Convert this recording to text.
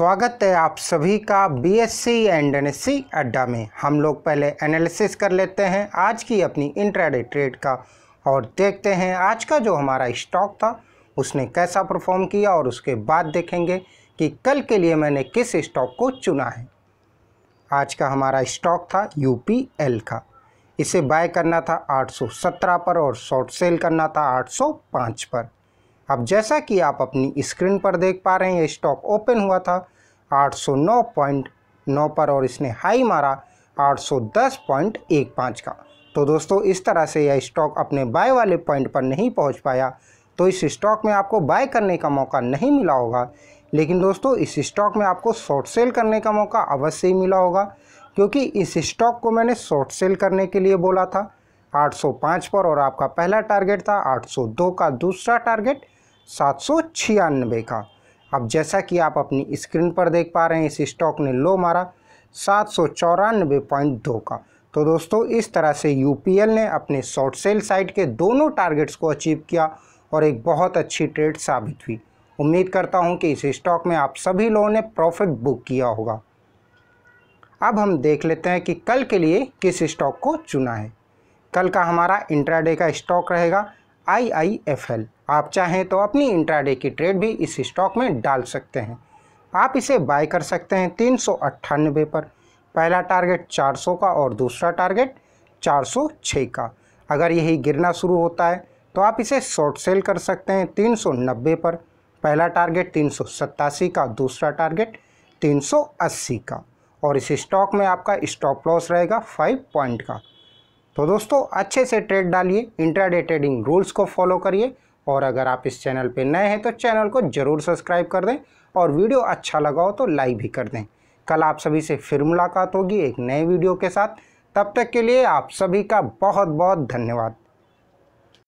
स्वागत है आप सभी का बीएससी एंड एनएससी अड्डा में हम लोग पहले एनालिसिस कर लेते हैं आज की अपनी इंट्राडे ट्रेड का और देखते हैं आज का जो हमारा स्टॉक था उसने कैसा परफॉर्म किया और उसके बाद देखेंगे कि कल के लिए मैंने किस स्टॉक को चुना है आज का हमारा स्टॉक था एल का इसे बाय करना था आठ पर और शॉर्ट सेल करना था आठ पर अब जैसा कि आप अपनी स्क्रीन पर देख पा रहे हैं ये स्टॉक ओपन हुआ था 809.9 पर और इसने हाई मारा 810.15 का तो दोस्तों इस तरह से यह स्टॉक अपने बाय वाले पॉइंट पर नहीं पहुंच पाया तो इस स्टॉक में आपको बाय करने का मौका नहीं मिला होगा लेकिन दोस्तों इस स्टॉक में आपको शॉर्ट सेल करने का मौका अवश्य ही मिला होगा क्योंकि इस स्टॉक को मैंने शॉर्ट सेल करने के लिए बोला था 805 पर और आपका पहला टारगेट था 802 का दूसरा टारगेट सात सौ छियानबे का अब जैसा कि आप अपनी स्क्रीन पर देख पा रहे हैं इस स्टॉक ने लो मारा सात सौ चौरानबे पॉइंट दो का तो दोस्तों इस तरह से यू ने अपने शॉर्ट सेल साइट के दोनों टारगेट्स को अचीव किया और एक बहुत अच्छी ट्रेड साबित हुई उम्मीद करता हूं कि इस स्टॉक में आप सभी लोगों ने प्रॉफिट बुक किया होगा अब हम देख लेते हैं कि कल के लिए किस स्टॉक को चुना है कल का हमारा इंट्राडे का स्टॉक रहेगा आईआईएफएल आप चाहें तो अपनी इंट्राडे की ट्रेड भी इस स्टॉक में डाल सकते हैं आप इसे बाय कर सकते हैं तीन पर पहला टारगेट 400 का और दूसरा टारगेट 406 का अगर यही गिरना शुरू होता है तो आप इसे शॉर्ट सेल कर सकते हैं तीन पर पहला टारगेट तीन का दूसरा टारगेट 380 का और इस स्टॉक में आपका स्टॉप लॉस रहेगा 5 पॉइंट का तो दोस्तों अच्छे से ट्रेड डालिए इंट्राडे ट्रेडिंग रूल्स को फॉलो करिए और अगर आप इस चैनल पर नए हैं तो चैनल को ज़रूर सब्सक्राइब कर दें और वीडियो अच्छा लगा हो तो लाइक भी कर दें कल आप सभी से फिर मुलाकात होगी एक नए वीडियो के साथ तब तक के लिए आप सभी का बहुत बहुत धन्यवाद